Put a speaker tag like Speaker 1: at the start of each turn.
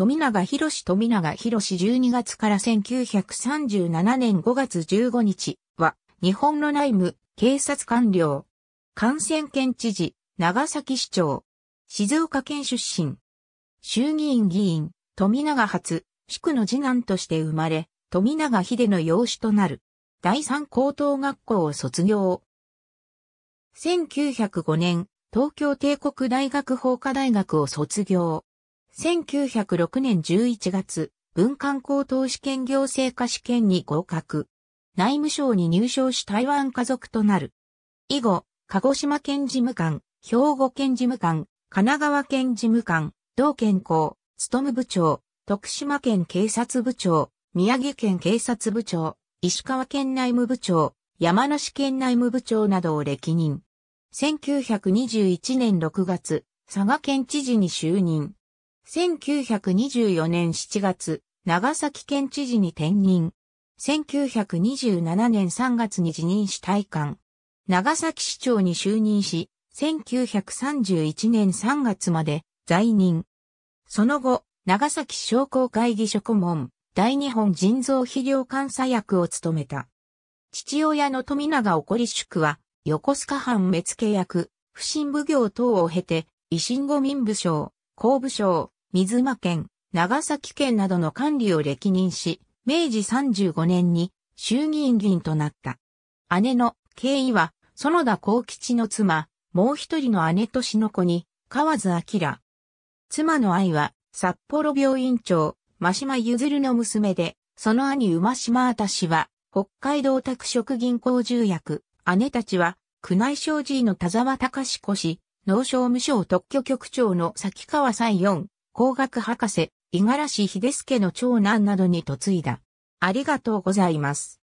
Speaker 1: 富永博士富永博士12月から1937年5月15日は日本の内務、警察官僚、感染県知事、長崎市長、静岡県出身、衆議院議員、富永初、宿の次男として生まれ、富永秀の養子となる。第三高等学校を卒業。1905年、東京帝国大学法科大学を卒業。1906年11月、文官高等試験行政科試験に合格。内務省に入省し台湾家族となる。以後、鹿児島県事務官、兵庫県事務官、神奈川県事務官、同県校、務部長、徳島県警察部長、宮城県警察部長、石川県内務部長、山梨県内務部長などを歴任。1921年6月、佐賀県知事に就任。1924年7月、長崎県知事に転任。1927年3月に辞任し退官。長崎市長に就任し、1931年3月まで在任。その後、長崎商工会議所顧問、大日本人造肥料監査役を務めた。父親の富永おこり宿は、横須賀藩目付役、不審奉行等を経て、維新後民部省、公部省、水間県、長崎県などの管理を歴任し、明治35年に衆議院議員となった。姉の経緯は、園田幸吉の妻、もう一人の姉としの子に、河津明。妻の愛は、札幌病院長、真島譲の娘で、その兄馬島私は、北海道宅職銀行重役、姉たちは、宮内省寺の田沢隆子氏、農商務省特許局長の崎川西四、工学博士、五十嵐秀介の長男などに嫁いだ。ありがとうございます。